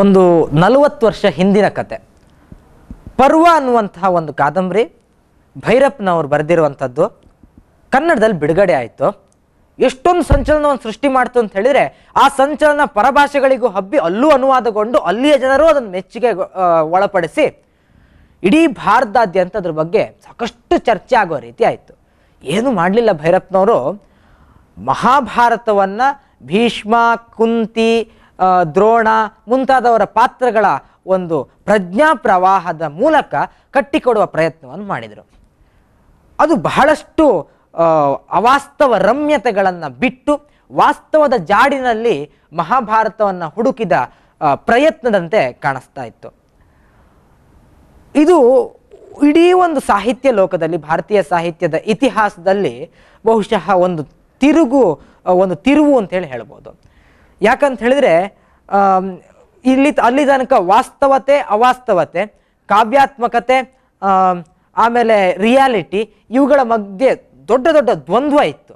ಒಂದು ನಲವತ್ತು ವರ್ಷ ಹಿಂದಿನ ಕತೆ ಪರ್ವ ಅನ್ನುವಂತಹ ಒಂದು ಕಾದಂಬರಿ ಭೈರಪ್ಪನವರು ಬರೆದಿರುವಂಥದ್ದು ಕನ್ನಡದಲ್ಲಿ ಬಿಡುಗಡೆ ಆಯಿತು ಎಷ್ಟೊಂದು ಸಂಚಲನವನ್ನು ಸೃಷ್ಟಿ ಮಾಡ್ತು ಅಂತ ಹೇಳಿದರೆ ಆ ಸಂಚಲನ ಪರಭಾಷೆಗಳಿಗೂ ಹಬ್ಬಿ ಅಲ್ಲೂ ಅನುವಾದಗೊಂಡು ಅಲ್ಲಿಯ ಜನರು ಅದನ್ನು ಮೆಚ್ಚುಗೆ ಒಳಪಡಿಸಿ ಇಡೀ ಭಾರತದಾದ್ಯಂತ ಅದ್ರ ಬಗ್ಗೆ ಸಾಕಷ್ಟು ಚರ್ಚೆ ಆಗೋ ರೀತಿ ಆಯಿತು ಏನು ಮಾಡಲಿಲ್ಲ ಭೈರಪ್ಪನವರು ಮಹಾಭಾರತವನ್ನು ಭೀಷ್ಮ ಕುಂತಿ ದ್ರೋಣ ಮುಂತಾದವರ ಪಾತ್ರಗಳ ಒಂದು ಪ್ರಜ್ಞಾ ಪ್ರವಾಹದ ಮೂಲಕ ಕಟ್ಟಿಕೊಡುವ ಪ್ರಯತ್ನವನ್ನು ಮಾಡಿದರು ಅದು ಬಹಳಷ್ಟು ಅವಾಸ್ತವ ರಮ್ಯತೆಗಳನ್ನು ಬಿಟ್ಟು ವಾಸ್ತವದ ಜಾಡಿನಲ್ಲಿ ಮಹಾಭಾರತವನ್ನು ಹುಡುಕಿದ ಪ್ರಯತ್ನದಂತೆ ಕಾಣಿಸ್ತಾ ಇತ್ತು ಇದು ಇಡೀ ಒಂದು ಸಾಹಿತ್ಯ ಲೋಕದಲ್ಲಿ ಭಾರತೀಯ ಸಾಹಿತ್ಯದ ಇತಿಹಾಸದಲ್ಲಿ ಬಹುಶಃ ಒಂದು ತಿರುಗು ಒಂದು ತಿರುವು ಅಂತೇಳಿ ಹೇಳ್ಬೋದು ಯಾಕಂತ ಹೇಳಿದ್ರೆ ಇಲ್ಲಿ ಅಲ್ಲಿ ತನಕ ವಾಸ್ತವತೆ ಅವಾಸ್ತವತೆ ಕಾವ್ಯಾತ್ಮಕತೆ ಆಮೇಲೆ ರಿಯಾಲಿಟಿ ಇವುಗಳ ಮಧ್ಯೆ ದೊಡ್ಡ ದೊಡ್ಡ ದ್ವಂದ್ವ ಇತ್ತು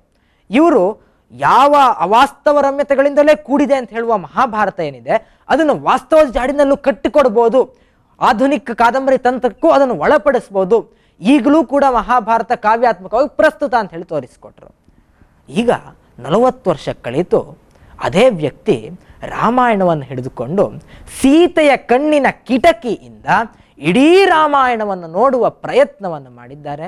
ಇವರು ಯಾವ ಅವಾಸ್ತವ ರಮ್ಯತೆಗಳಿಂದಲೇ ಕೂಡಿದೆ ಅಂತ ಹೇಳುವ ಮಹಾಭಾರತ ಏನಿದೆ ಅದನ್ನು ವಾಸ್ತವ ಜಾಡಿನಲ್ಲೂ ಕಟ್ಟಿಕೊಡ್ಬೋದು ಆಧುನಿಕ ಕಾದಂಬರಿ ತಂತ್ರಕ್ಕೂ ಅದನ್ನು ಒಳಪಡಿಸ್ಬೋದು ಈಗಲೂ ಕೂಡ ಮಹಾಭಾರತ ಕಾವ್ಯಾತ್ಮಕವಾಗಿ ಪ್ರಸ್ತುತ ಅಂತ ಹೇಳಿ ತೋರಿಸ್ಕೊಟ್ರು ಈಗ ನಲವತ್ತು ವರ್ಷ ಕಳೀತು ಅದೇ ವ್ಯಕ್ತಿ ರಾಮಾಯಣವನ್ನು ಹಿಡಿದುಕೊಂಡು ಸೀತೆಯ ಕಣ್ಣಿನ ಕಿಟಕಿಯಿಂದ ಇಡೀ ರಾಮಾಯಣವನ್ನು ನೋಡುವ ಪ್ರಯತ್ನವನ್ನು ಮಾಡಿದ್ದಾರೆ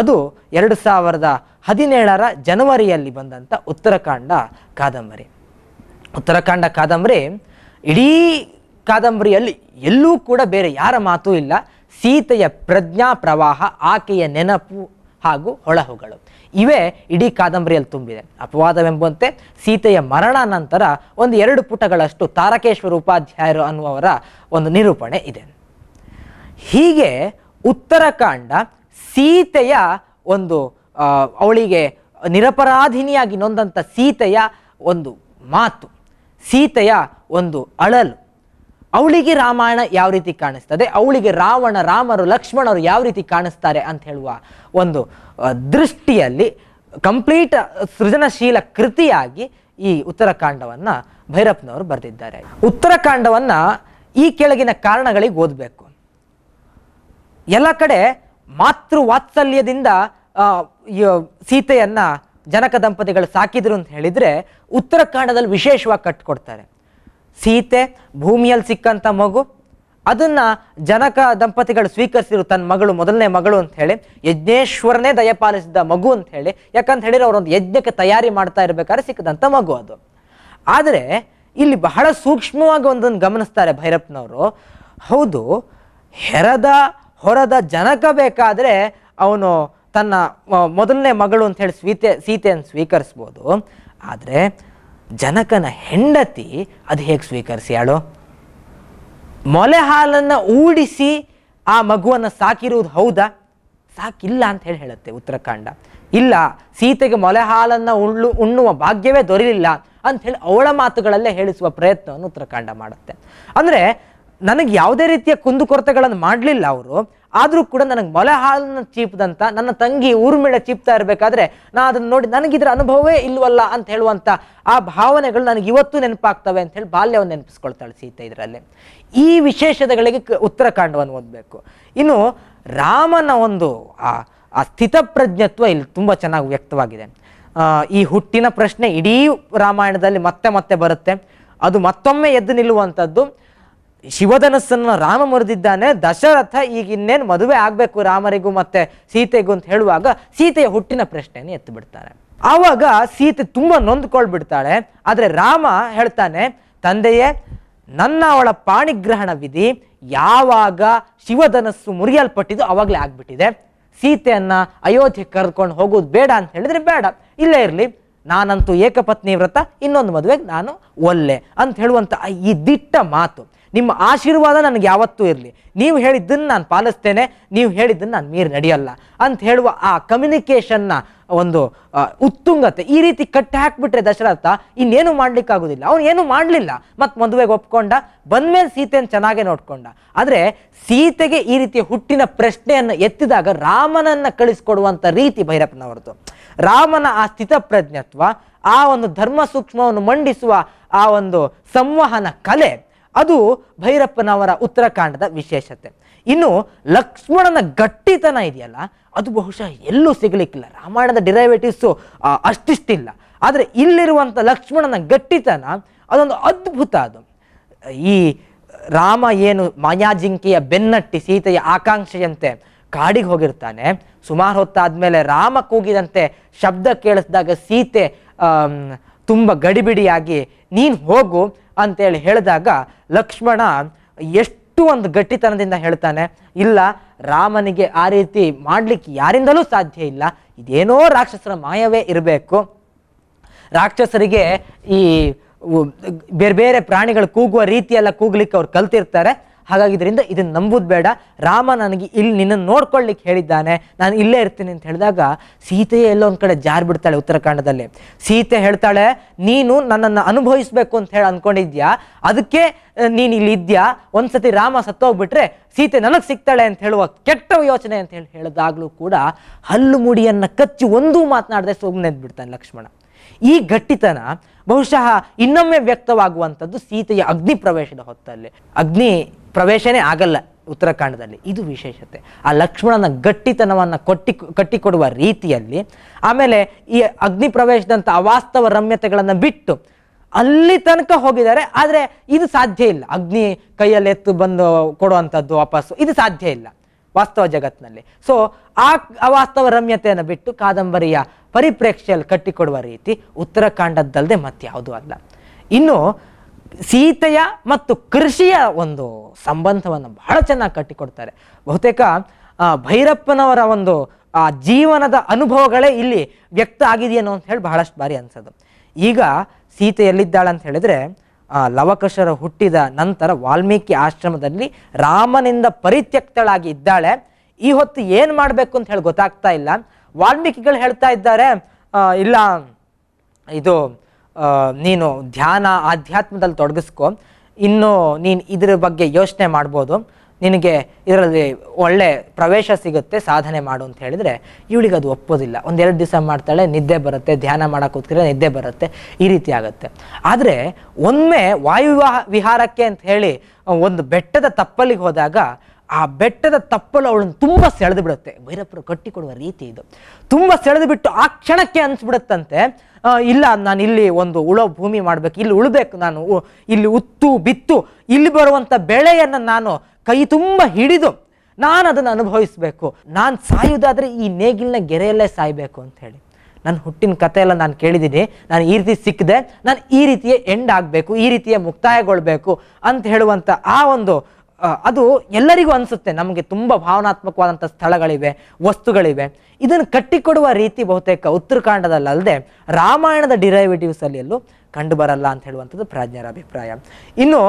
ಅದು ಎರಡು ಸಾವಿರದ ಹದಿನೇಳರ ಜನವರಿಯಲ್ಲಿ ಬಂದಂಥ ಉತ್ತರಕಾಂಡ ಕಾದಂಬರಿ ಉತ್ತರಕಾಂಡ ಕಾದಂಬರಿ ಇಡೀ ಕಾದಂಬರಿಯಲ್ಲಿ ಎಲ್ಲೂ ಕೂಡ ಬೇರೆ ಯಾರ ಮಾತೂ ಇಲ್ಲ ಸೀತೆಯ ಪ್ರಜ್ಞಾ ಪ್ರವಾಹ ಆಕೆಯ ನೆನಪು ಹಾಗೂ ಹೊಳಹುಗಳು ಇವೇ ಇಡೀ ಕಾದಂಬರಿಯಲ್ಲಿ ತುಂಬಿದೆ ಅಪವಾದವೆಂಬಂತೆ ಸೀತೆಯ ಮರಣ ನಂತರ ಒಂದು ಎರಡು ಪುಟಗಳಷ್ಟು ತಾರಕೇಶ್ವರ ಉಪಾಧ್ಯಾಯರು ಅನ್ನುವರ ಒಂದು ನಿರೂಪಣೆ ಇದೆ ಹೀಗೆ ಉತ್ತರಕಾಂಡ ಸೀತೆಯ ಒಂದು ಅವಳಿಗೆ ನಿರಪರಾಧಿನಿಯಾಗಿ ನೊಂದಂಥ ಸೀತೆಯ ಒಂದು ಮಾತು ಸೀತೆಯ ಒಂದು ಅಳಲು ಅವಳಿಗೆ ರಾಮಾಯಣ ಯಾವ ರೀತಿ ಕಾಣಿಸ್ತದೆ ಅವಳಿಗೆ ರಾವಣ ರಾಮರು ಲಕ್ಷ್ಮಣರು ಯಾವ ರೀತಿ ಕಾಣಿಸ್ತಾರೆ ಅಂತ ಹೇಳುವ ಒಂದು ದೃಷ್ಟಿಯಲ್ಲಿ ಕಂಪ್ಲೀಟ್ ಸೃಜನಶೀಲ ಕೃತಿಯಾಗಿ ಈ ಉತ್ತರಕಾಂಡವನ್ನು ಭೈರಪ್ಪನವರು ಬರೆದಿದ್ದಾರೆ ಉತ್ತರಕಾಂಡವನ್ನು ಈ ಕೆಳಗಿನ ಕಾರಣಗಳಿಗೆ ಓದಬೇಕು ಎಲ್ಲ ಕಡೆ ಮಾತೃ ವಾತ್ಸಲ್ಯದಿಂದ ಸೀತೆಯನ್ನು ಜನಕ ದಂಪತಿಗಳು ಸಾಕಿದ್ರು ಅಂತ ಹೇಳಿದರೆ ಉತ್ತರಕಾಂಡದಲ್ಲಿ ವಿಶೇಷವಾಗಿ ಕಟ್ಕೊಡ್ತಾರೆ ಸೀತೆ ಭೂಮಿಯಲ್ಲಿ ಸಿಕ್ಕಂಥ ಮಗು ಅದನ್ನು ಜನಕ ದಂಪತಿಗಳು ಸ್ವೀಕರಿಸಿದ್ರು ತನ್ನ ಮಗಳು ಮೊದಲನೇ ಮಗಳು ಅಂತ ಹೇಳಿ ಯಜ್ಞೇಶ್ವರನೇ ದಯಪಾಲಿಸಿದ ಮಗು ಅಂತ ಹೇಳಿ ಯಾಕಂತ ಹೇಳಿದ್ರೆ ಅವರೊಂದು ಯಜ್ಞಕ್ಕೆ ತಯಾರಿ ಮಾಡ್ತಾ ಇರಬೇಕಾದ್ರೆ ಸಿಕ್ಕದಂಥ ಮಗು ಅದು ಆದರೆ ಇಲ್ಲಿ ಬಹಳ ಸೂಕ್ಷ್ಮವಾಗಿ ಒಂದನ್ನು ಗಮನಿಸ್ತಾರೆ ಭೈರಪ್ಪನವರು ಹೌದು ಹೆರದ ಹೊರದ ಜನಕ ಬೇಕಾದರೆ ಅವನು ತನ್ನ ಮೊದಲನೇ ಮಗಳು ಅಂತ ಹೇಳಿ ಸ್ವೀತೆ ಸೀತೆಯನ್ನು ಸ್ವೀಕರಿಸ್ಬೋದು ಆದರೆ ಜನಕನ ಹೆಂಡತಿ ಅದು ಹೇಗೆ ಸ್ವೀಕರಿಸ್ಯಾಳೋ ಮೊಲೆ ಹಾಲನ್ನು ಊಡಿಸಿ ಆ ಮಗುವನ್ನು ಸಾಕಿರುವುದು ಹೌದಾ ಸಾಕಿಲ್ಲ ಅಂತ ಹೇಳಿ ಹೇಳುತ್ತೆ ಉತ್ತರಕಾಂಡ ಇಲ್ಲ ಸೀತೆಗೆ ಮೊಲೆ ಹಾಲನ್ನು ಉಳ್ಳು ಉಣ್ಣುವ ಭಾಗ್ಯವೇ ದೊರೆಯಲಿಲ್ಲ ಅಂತ ಹೇಳಿ ಅವಳ ಮಾತುಗಳಲ್ಲೇ ಹೇಳಿಸುವ ಪ್ರಯತ್ನವನ್ನು ಉತ್ತರಕಾಂಡ ಮಾಡುತ್ತೆ ಅಂದರೆ ನನಗೆ ಯಾವುದೇ ರೀತಿಯ ಕುಂದುಕೊರತೆಗಳನ್ನು ಮಾಡಲಿಲ್ಲ ಅವರು ಆದರೂ ಕೂಡ ನನಗೆ ಮೊಲೆ ಹಾಲನ್ನು ಚೀಪ್ದಂಥ ನನ್ನ ತಂಗಿ ಮೇಲೆ ಚೀಪ್ತಾ ಇರಬೇಕಾದ್ರೆ ನಾ ಅದನ್ನು ನೋಡಿ ನನಗಿದ್ರ ಅನುಭವವೇ ಇಲ್ವಲ್ಲ ಅಂತ ಹೇಳುವಂಥ ಆ ಭಾವನೆಗಳು ನನಗೆ ಇವತ್ತು ನೆನಪಾಗ್ತವೆ ಅಂತ ಹೇಳಿ ಬಾಲ್ಯವನ್ನು ನೆನಪಿಸ್ಕೊಳ್ತಾಳೆ ಸೀತೆ ಇದರಲ್ಲಿ ಈ ವಿಶೇಷತೆಗಳಿಗೆ ಉತ್ತರಕಾಂಡವನ್ನು ಓದಬೇಕು ಇನ್ನು ರಾಮನ ಒಂದು ಆ ಆ ಸ್ಥಿತಪ್ರಜ್ಞತ್ವ ಇಲ್ಲಿ ತುಂಬ ಚೆನ್ನಾಗಿ ವ್ಯಕ್ತವಾಗಿದೆ ಈ ಹುಟ್ಟಿನ ಪ್ರಶ್ನೆ ಇಡೀ ರಾಮಾಯಣದಲ್ಲಿ ಮತ್ತೆ ಮತ್ತೆ ಬರುತ್ತೆ ಅದು ಮತ್ತೊಮ್ಮೆ ಎದ್ದು ನಿಲ್ಲುವಂಥದ್ದು ಶಿವಧನಸ್ಸನ್ನು ರಾಮ ಮುರಿದಿದ್ದಾನೆ ದಶರಥ ಈಗ ಇನ್ನೇನು ಮದುವೆ ಆಗಬೇಕು ರಾಮರಿಗೂ ಮತ್ತೆ ಸೀತೆಗೂ ಅಂತ ಹೇಳುವಾಗ ಸೀತೆಯ ಹುಟ್ಟಿನ ಪ್ರಶ್ನೆಯನ್ನು ಎತ್ತು ಆವಾಗ ಸೀತೆ ತುಂಬ ನೊಂದ್ಕೊಳ್ಬಿಡ್ತಾಳೆ ಆದರೆ ರಾಮ ಹೇಳ್ತಾನೆ ತಂದೆಯೇ ನನ್ನ ಅವಳ ಪಾಣಿಗ್ರಹಣ ವಿಧಿ ಯಾವಾಗ ಶಿವಧನಸ್ಸು ಮುರಿಯಲ್ಪಟ್ಟಿದ್ದು ಅವಾಗಲೇ ಆಗ್ಬಿಟ್ಟಿದೆ ಸೀತೆಯನ್ನು ಅಯೋಧ್ಯೆ ಕರೆದುಕೊಂಡು ಹೋಗೋದು ಬೇಡ ಅಂತ ಹೇಳಿದ್ರೆ ಬೇಡ ಇಲ್ಲೇ ಇರಲಿ ನಾನಂತೂ ಏಕಪತ್ನಿ ವ್ರತ ಇನ್ನೊಂದು ಮದುವೆಗೆ ನಾನು ಒಲ್ಲೆ ಅಂತ ಹೇಳುವಂಥ ಈ ದಿಟ್ಟ ಮಾತು ನಿಮ್ಮ ಆಶೀರ್ವಾದ ನನಗೆ ಯಾವತ್ತೂ ಇರಲಿ ನೀವು ಹೇಳಿದ್ದನ್ನು ನಾನು ಪಾಲಿಸ್ತೇನೆ ನೀವು ಹೇಳಿದ್ದನ್ನು ನಾನು ಮೀರಿ ನಡೆಯಲ್ಲ ಅಂತ ಹೇಳುವ ಆ ಕಮ್ಯುನಿಕೇಷನ್ನ ಒಂದು ಉತ್ತುಂಗತೆ ಈ ರೀತಿ ಕಟ್ಟಿ ಹಾಕ್ಬಿಟ್ರೆ ದಶರಥ ಇನ್ನೇನು ಮಾಡ್ಲಿಕ್ಕಾಗೋದಿಲ್ಲ ಅವನು ಏನು ಮಾಡಲಿಲ್ಲ ಮತ್ತು ಮದುವೆಗೆ ಒಪ್ಕೊಂಡ ಬಂದಮೇಲೆ ಸೀತೆಯನ್ನು ಚೆನ್ನಾಗೇ ನೋಡಿಕೊಂಡ ಆದರೆ ಸೀತೆಗೆ ಈ ರೀತಿಯ ಹುಟ್ಟಿನ ಪ್ರಶ್ನೆಯನ್ನು ಎತ್ತಿದಾಗ ರಾಮನನ್ನು ಕಳಿಸ್ಕೊಡುವಂಥ ರೀತಿ ಭೈರಪ್ಪನವ್ರದ್ದು ರಾಮನ ಆ ಸ್ಥಿತಪ್ರಜ್ಞತ್ವ ಆ ಒಂದು ಧರ್ಮ ಸೂಕ್ಷ್ಮವನ್ನು ಮಂಡಿಸುವ ಆ ಒಂದು ಸಂವಹನ ಕಲೆ ಅದು ಭೈರಪ್ಪನವರ ಉತ್ತರಕಾಂಡದ ವಿಶೇಷತೆ ಇನ್ನು ಲಕ್ಷ್ಮಣನ ಗಟ್ಟಿತನ ಇದೆಯಲ್ಲ ಅದು ಬಹುಶಃ ಎಲ್ಲೂ ಸಿಗಲಿಕ್ಕಿಲ್ಲ ರಾಮಾಯಣದ ಡಿರೈವೇಟಿವ್ಸು ಅಷ್ಟಿಷ್ಟಿಲ್ಲ ಆದರೆ ಇಲ್ಲಿರುವಂಥ ಲಕ್ಷ್ಮಣನ ಗಟ್ಟಿತನ ಅದೊಂದು ಅದ್ಭುತ ಅದು ಈ ರಾಮ ಏನು ಮಾಯಾಜಿಂಕೆಯ ಬೆನ್ನಟ್ಟಿ ಸೀತೆಯ ಆಕಾಂಕ್ಷೆಯಂತೆ ಕಾಡಿಗೆ ಹೋಗಿರ್ತಾನೆ ಸುಮಾರು ಹೊತ್ತಾದ ಮೇಲೆ ರಾಮ ಕೂಗಿದಂತೆ ಶಬ್ದ ಕೇಳಿಸಿದಾಗ ಸೀತೆ ತುಂಬ ಗಡಿಬಿಡಿಯಾಗಿ ನೀನು ಹೋಗು ಅಂತೇಳಿ ಹೇಳಿದಾಗ ಲಕ್ಷ್ಮಣ ಎಷ್ಟು ಒಂದು ಗಟ್ಟಿತನದಿಂದ ಹೇಳ್ತಾನೆ ಇಲ್ಲ ರಾಮನಿಗೆ ಆ ರೀತಿ ಮಾಡಲಿಕ್ಕೆ ಯಾರಿಂದಲೂ ಸಾಧ್ಯ ಇಲ್ಲ ಇದೇನೋ ರಾಕ್ಷಸರ ಮಾಯವೇ ಇರಬೇಕು ರಾಕ್ಷಸರಿಗೆ ಈ ಬೇರೆ ಬೇರೆ ಪ್ರಾಣಿಗಳು ಕೂಗುವ ರೀತಿಯೆಲ್ಲ ಕೂಗ್ಲಿಕ್ಕೆ ಅವ್ರು ಕಲ್ತಿರ್ತಾರೆ ಹಾಗಾಗಿ ಇದರಿಂದ ಇದನ್ನು ನಂಬುದು ಬೇಡ ರಾಮ ನನಗೆ ಇಲ್ಲಿ ನಿನ್ನನ್ನು ನೋಡ್ಕೊಳ್ಳಿಕ್ಕೆ ಹೇಳಿದ್ದಾನೆ ನಾನು ಇಲ್ಲೇ ಇರ್ತೀನಿ ಅಂತ ಹೇಳಿದಾಗ ಸೀತೆಯೇ ಎಲ್ಲೋ ಒಂದು ಕಡೆ ಜಾರು ಬಿಡ್ತಾಳೆ ಉತ್ತರಾಖಂಡದಲ್ಲಿ ಸೀತೆ ಹೇಳ್ತಾಳೆ ನೀನು ನನ್ನನ್ನು ಅನುಭವಿಸಬೇಕು ಅಂತ ಹೇಳಿ ಅಂದ್ಕೊಂಡಿದ್ಯಾ ಅದಕ್ಕೆ ನೀನು ಇಲ್ಲಿ ಇದ್ಯಾ ಒಂದ್ಸತಿ ರಾಮ ಸತ್ತೋಗ್ಬಿಟ್ರೆ ಸೀತೆ ನನಗೆ ಸಿಗ್ತಾಳೆ ಅಂತ ಹೇಳುವ ಕೆಟ್ಟ ಯೋಚನೆ ಅಂತ ಹೇಳಿ ಹೇಳಿದಾಗಲೂ ಕೂಡ ಹಲ್ಲು ಮುಡಿಯನ್ನು ಕಚ್ಚಿ ಒಂದೂ ಮಾತನಾಡದೆ ಸುಮ್ಮನೆ ಬಿಡ್ತಾನೆ ಲಕ್ಷ್ಮಣ ಈ ಗಟ್ಟಿತನ ಬಹುಶಃ ಇನ್ನೊಮ್ಮೆ ವ್ಯಕ್ತವಾಗುವಂಥದ್ದು ಸೀತೆಯ ಅಗ್ನಿ ಪ್ರವೇಶದ ಹೊತ್ತಲ್ಲಿ ಅಗ್ನಿ ಪ್ರವೇಶನೇ ಆಗಲ್ಲ ಉತ್ತರಾಖಂಡದಲ್ಲಿ ಇದು ವಿಶೇಷತೆ ಆ ಲಕ್ಷ್ಮಣನ ಗಟ್ಟಿತನವನ್ನು ಕೊಟ್ಟಿ ಕಟ್ಟಿಕೊಡುವ ರೀತಿಯಲ್ಲಿ ಆಮೇಲೆ ಈ ಅಗ್ನಿ ಪ್ರವೇಶದಂಥ ಅವಾಸ್ತವ ರಮ್ಯತೆಗಳನ್ನು ಬಿಟ್ಟು ಅಲ್ಲಿ ತನಕ ಹೋಗಿದ್ದಾರೆ ಆದರೆ ಇದು ಸಾಧ್ಯ ಇಲ್ಲ ಅಗ್ನಿ ಕೈಯಲ್ಲಿ ಎತ್ತು ಬಂದು ಕೊಡುವಂಥದ್ದು ವಾಪಸ್ಸು ಇದು ಸಾಧ್ಯ ಇಲ್ಲ ವಾಸ್ತವ ಜಗತ್ತಿನಲ್ಲಿ ಸೊ ಆ ಅವಾಸ್ತವ ರಮ್ಯತೆಯನ್ನು ಬಿಟ್ಟು ಕಾದಂಬರಿಯ ಪರಿಪ್ರೇಕ್ಷೆಯಲ್ಲಿ ಕಟ್ಟಿಕೊಡುವ ರೀತಿ ಉತ್ತರಕಾಂಡದ್ದಲ್ಲದೆ ಮತ್ತಾವುದೂ ಅಲ್ಲ ಇನ್ನು ಸೀತೆಯ ಮತ್ತು ಕೃಷಿಯ ಒಂದು ಸಂಬಂಧವನ್ನು ಬಹಳ ಚೆನ್ನಾಗಿ ಕಟ್ಟಿಕೊಡ್ತಾರೆ ಬಹುತೇಕ ಭೈರಪ್ಪನವರ ಒಂದು ಆ ಜೀವನದ ಅನುಭವಗಳೇ ಇಲ್ಲಿ ವ್ಯಕ್ತ ಆಗಿದೆಯೇನೋ ಅಂತ ಹೇಳಿ ಬಹಳಷ್ಟು ಬಾರಿ ಅನ್ಸೋದು ಈಗ ಸೀತೆ ಅಂತ ಹೇಳಿದ್ರೆ ಲವಕಶರ ಹುಟ್ಟಿದ ನಂತರ ವಾಲ್ಮೀಕಿ ಆಶ್ರಮದಲ್ಲಿ ರಾಮನಿಂದ ಪರಿತ್ಯಕ್ತಳಾಗಿ ಇದ್ದಾಳೆ ಈ ಹೊತ್ತು ಏನು ಮಾಡಬೇಕು ಅಂತ ಹೇಳಿ ಗೊತ್ತಾಗ್ತಾ ಇಲ್ಲ ವಾಲ್ಮೀಕಿಗಳು ಹೇಳ್ತಾ ಇದ್ದಾರೆ ಇಲ್ಲ ಇದು ನೀನು ಧ್ಯಾನ ಆಧ್ಯಾತ್ಮದಲ್ಲಿ ತೊಡಗಿಸ್ಕೊ ಇನ್ನು ನೀನು ಇದ್ರ ಬಗ್ಗೆ ಯೋಚನೆ ಮಾಡ್ಬೋದು ನಿನಗೆ ಇದರಲ್ಲಿ ಒಳ್ಳೆ ಪ್ರವೇಶ ಸಿಗುತ್ತೆ ಸಾಧನೆ ಮಾಡು ಅಂತ ಹೇಳಿದರೆ ಇವಳಿಗೆ ಅದು ಒಪ್ಪೋದಿಲ್ಲ ಒಂದೆರಡು ದಿವಸ ಮಾಡ್ತಾಳೆ ನಿದ್ದೆ ಬರುತ್ತೆ ಧ್ಯಾನ ಮಾಡೋಕೆ ನಿದ್ದೆ ಬರುತ್ತೆ ಈ ರೀತಿ ಆಗುತ್ತೆ ಆದರೆ ಒಮ್ಮೆ ವಾಯುವಿಹಾರಕ್ಕೆ ವಿಹಾರಕ್ಕೆ ಅಂತ ಹೇಳಿ ಒಂದು ಬೆಟ್ಟದ ತಪ್ಪಲಿಗೆ ಹೋದಾಗ ಆ ಬೆಟ್ಟದ ತಪ್ಪಲು ಅವಳನ್ನು ತುಂಬ ಸೆಳೆದು ಬಿಡುತ್ತೆ ಭೈರಪ್ಪರು ಕಟ್ಟಿಕೊಡುವ ರೀತಿ ಇದು ತುಂಬ ಸೆಳೆದು ಬಿಟ್ಟು ಆ ಕ್ಷಣಕ್ಕೆ ಅನಿಸ್ಬಿಡುತ್ತಂತೆ ಇಲ್ಲ ನಾನು ಇಲ್ಲಿ ಒಂದು ಉಳೋ ಭೂಮಿ ಮಾಡಬೇಕು ಇಲ್ಲಿ ಉಳ್ಬೇಕು ನಾನು ಇಲ್ಲಿ ಉತ್ತು ಬಿತ್ತು ಇಲ್ಲಿ ಬರುವಂಥ ಬೆಳೆಯನ್ನು ನಾನು ಕೈ ತುಂಬ ಹಿಡಿದು ನಾನು ಅದನ್ನು ಅನುಭವಿಸಬೇಕು ನಾನು ಸಾಯುವುದಾದರೆ ಈ ನೇಗಿಲಿನ ಗೆರೆಯಲ್ಲೇ ಸಾಯಬೇಕು ಅಂತ ಹೇಳಿ ನನ್ನ ಹುಟ್ಟಿನ ಕತೆ ಎಲ್ಲ ನಾನು ಕೇಳಿದ್ದೀನಿ ನಾನು ಈ ರೀತಿ ಸಿಕ್ಕಿದೆ ನಾನು ಈ ರೀತಿಯ ಎಂಡ್ ಆಗಬೇಕು ಈ ರೀತಿಯ ಮುಕ್ತಾಯಗೊಳ್ಬೇಕು ಅಂತ ಹೇಳುವಂಥ ಆ ಒಂದು ಅದು ಎಲ್ಲರಿಗೂ ಅನಿಸುತ್ತೆ ನಮಗೆ ತುಂಬ ಭಾವನಾತ್ಮಕವಾದಂಥ ಸ್ಥಳಗಳಿವೆ ವಸ್ತುಗಳಿವೆ ಇದನ್ನು ಕಟ್ಟಿಕೊಡುವ ರೀತಿ ಬಹುತೇಕ ಉತ್ತರಕಾಂಡದಲ್ಲದೆ ರಾಮಾಯಣದ ಡಿರೈವೇಟಿವ್ಸಲ್ಲಿ ಎಲ್ಲೂ ಕಂಡುಬರಲ್ಲ ಅಂತ ಹೇಳುವಂಥದ್ದು ಪ್ರಾಜ್ಞರ ಅಭಿಪ್ರಾಯ ಇನ್ನು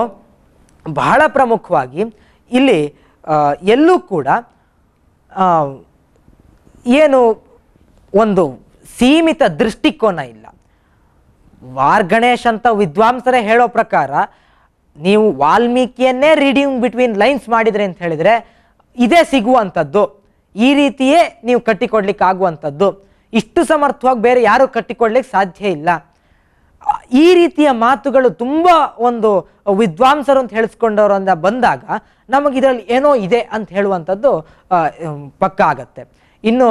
ಬಹಳ ಪ್ರಮುಖವಾಗಿ ಇಲ್ಲಿ ಎಲ್ಲೂ ಕೂಡ ಏನು ಒಂದು ಸೀಮಿತ ದೃಷ್ಟಿಕೋನ ಇಲ್ಲ ವಾರ್ ಗಣೇಶ್ ಅಂತ ವಿದ್ವಾಂಸರೇ ಹೇಳೋ ಪ್ರಕಾರ ನೀವು ವಾಲ್ಮೀಕಿಯನ್ನೇ ರೀಡಿಂಗ್ ಬಿಟ್ವೀನ್ ಲೈನ್ಸ್ ಮಾಡಿದರೆ ಅಂತ ಹೇಳಿದರೆ ಇದೇ ಸಿಗುವಂಥದ್ದು ಈ ರೀತಿಯೇ ನೀವು ಕಟ್ಟಿಕೊಡ್ಲಿಕ್ಕೆ ಆಗುವಂಥದ್ದು ಇಷ್ಟು ಸಮರ್ಥವಾಗಿ ಬೇರೆ ಯಾರೂ ಕಟ್ಟಿಕೊಡ್ಲಿಕ್ಕೆ ಸಾಧ್ಯ ಇಲ್ಲ ಈ ರೀತಿಯ ಮಾತುಗಳು ತುಂಬ ಒಂದು ವಿದ್ವಾಂಸರು ಅಂತ ಹೇಳಿಸ್ಕೊಂಡವ್ರಿಂದ ಬಂದಾಗ ನಮಗೆ ಇದರಲ್ಲಿ ಏನೋ ಇದೆ ಅಂತ ಹೇಳುವಂಥದ್ದು ಪಕ್ಕ ಆಗತ್ತೆ ಇನ್ನು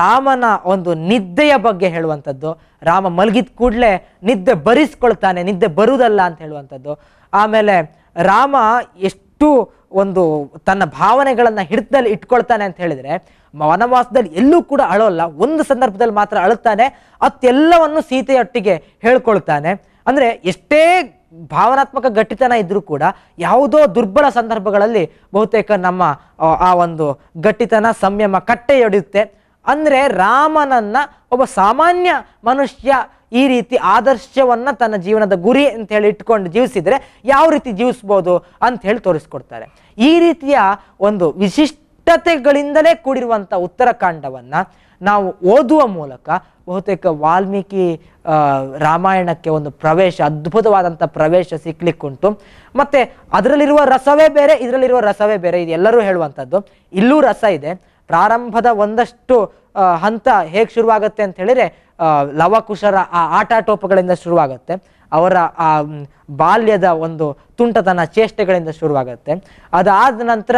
ರಾಮನ ಒಂದು ನಿದ್ದೆಯ ಬಗ್ಗೆ ಹೇಳುವಂಥದ್ದು ರಾಮ ಮಲಗಿದ ಕೂಡಲೇ ನಿದ್ದೆ ಬರಿಸ್ಕೊಳ್ತಾನೆ ನಿದ್ದೆ ಬರುವುದಲ್ಲ ಅಂತ ಹೇಳುವಂಥದ್ದು ಆಮೇಲೆ ರಾಮ ಎಷ್ಟು ಒಂದು ತನ್ನ ಭಾವನೆಗಳನ್ನು ಹಿಡಿತದಲ್ಲಿ ಇಟ್ಕೊಳ್ತಾನೆ ಅಂತ ಹೇಳಿದರೆ ವನವಾಸದಲ್ಲಿ ಎಲ್ಲೂ ಕೂಡ ಅಳೋಲ್ಲ ಒಂದು ಸಂದರ್ಭದಲ್ಲಿ ಮಾತ್ರ ಅಳುತ್ತಾನೆ ಅತ್ತೆಲ್ಲವನ್ನು ಸೀತೆಯೊಟ್ಟಿಗೆ ಹೇಳ್ಕೊಳ್ತಾನೆ ಅಂದರೆ ಎಷ್ಟೇ ಭಾವನಾತ್ಮಕ ಗಟ್ಟಿತನ ಇದ್ದರೂ ಕೂಡ ಯಾವುದೋ ದುರ್ಬಲ ಸಂದರ್ಭಗಳಲ್ಲಿ ಬಹುತೇಕ ನಮ್ಮ ಆ ಒಂದು ಗಟ್ಟಿತನ ಸಂಯಮ ಕಟ್ಟೆಯೊಡೆಯುತ್ತೆ ಅಂದರೆ ರಾಮನನ್ನು ಒಬ್ಬ ಸಾಮಾನ್ಯ ಮನುಷ್ಯ ಈ ರೀತಿ ಆದರ್ಶವನ್ನು ತನ್ನ ಜೀವನದ ಗುರಿ ಅಂತ ಹೇಳಿ ಇಟ್ಕೊಂಡು ಜೀವಿಸಿದರೆ ಯಾವ ರೀತಿ ಜೀವಿಸ್ಬೋದು ಅಂತ ಹೇಳಿ ತೋರಿಸ್ಕೊಡ್ತಾರೆ ಈ ರೀತಿಯ ಒಂದು ವಿಶಿಷ್ಟತೆಗಳಿಂದಲೇ ಕೂಡಿರುವಂಥ ಉತ್ತರಕಾಂಡವನ್ನು ನಾವು ಓದುವ ಮೂಲಕ ಬಹುತೇಕ ವಾಲ್ಮೀಕಿ ರಾಮಾಯಣಕ್ಕೆ ಒಂದು ಪ್ರವೇಶ ಅದ್ಭುತವಾದಂಥ ಪ್ರವೇಶ ಸಿಕ್ಕಲಿಕ್ಕುಂಟು ಮತ್ತು ಅದರಲ್ಲಿರುವ ರಸವೇ ಬೇರೆ ಇದರಲ್ಲಿರುವ ರಸವೇ ಬೇರೆ ಇದೆಲ್ಲರೂ ಹೇಳುವಂಥದ್ದು ಇಲ್ಲೂ ರಸ ಇದೆ ಪ್ರಾರಂಭದ ಒಂದಷ್ಟು ಹಂತ ಹೇಗೆ ಶುರುವಾಗುತ್ತೆ ಅಂತ ಹೇಳಿದರೆ ಲವಕುಶರ ಆ ಆಟಾಟೋಪಗಳಿಂದ ಶುರುವಾಗುತ್ತೆ ಅವರ ಆ ಬಾಲ್ಯದ ಒಂದು ತುಂಟತನ ಚೇಷ್ಟೆಗಳಿಂದ ಶುರುವಾಗುತ್ತೆ ಅದಾದ ನಂತರ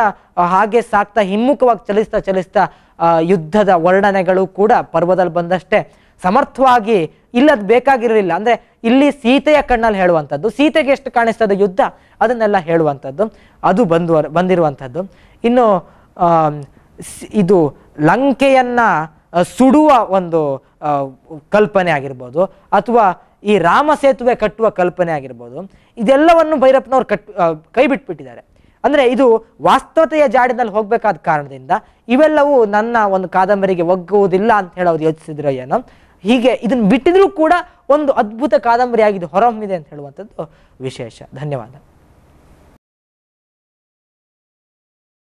ಹಾಗೆ ಸಾಕ್ತಾ ಹಿಮ್ಮುಖವಾಗಿ ಚಲಿಸ್ತಾ ಚಲಿಸ್ತಾ ಯುದ್ಧದ ವರ್ಣನೆಗಳು ಕೂಡ ಪರ್ವದಲ್ಲಿ ಬಂದಷ್ಟೇ ಸಮರ್ಥವಾಗಿ ಇಲ್ಲದು ಬೇಕಾಗಿರಲಿಲ್ಲ ಅಂದರೆ ಇಲ್ಲಿ ಸೀತೆಯ ಕಣ್ಣಲ್ಲಿ ಹೇಳುವಂಥದ್ದು ಸೀತೆಗೆ ಎಷ್ಟು ಕಾಣಿಸ್ತದ ಯುದ್ಧ ಅದನ್ನೆಲ್ಲ ಹೇಳುವಂಥದ್ದು ಅದು ಬಂದು ಬಂದಿರುವಂಥದ್ದು ಇನ್ನು ಇದು ಲಂಕೆಯನ್ನು ಸುಡುವ ಒಂದು ಕಲ್ಪನೆ ಆಗಿರ್ಬೋದು ಅಥವಾ ಈ ರಾಮ ಸೇತುವೆ ಕಟ್ಟುವ ಕಲ್ಪನೆ ಆಗಿರ್ಬೋದು ಇದೆಲ್ಲವನ್ನು ಭೈರಪ್ಪನವರು ಕಟ್ ಕೈ ಬಿಟ್ಬಿಟ್ಟಿದ್ದಾರೆ ಅಂದರೆ ಇದು ವಾಸ್ತವತೆಯ ಜಾಡಿನಲ್ಲಿ ಹೋಗಬೇಕಾದ ಕಾರಣದಿಂದ ಇವೆಲ್ಲವೂ ನನ್ನ ಒಂದು ಕಾದಂಬರಿಗೆ ಒಗ್ಗುವುದಿಲ್ಲ ಅಂತ ಹೇಳೋದು ಯೋಚಿಸಿದ್ರು ಏನೋ ಹೀಗೆ ಇದನ್ನು ಬಿಟ್ಟಿದ್ರೂ ಕೂಡ ಒಂದು ಅದ್ಭುತ ಕಾದಂಬರಿ ಆಗಿದೆ ಹೊರಹೊಮ್ಮಿದೆ ಅಂತ ಹೇಳುವಂಥದ್ದು ವಿಶೇಷ ಧನ್ಯವಾದ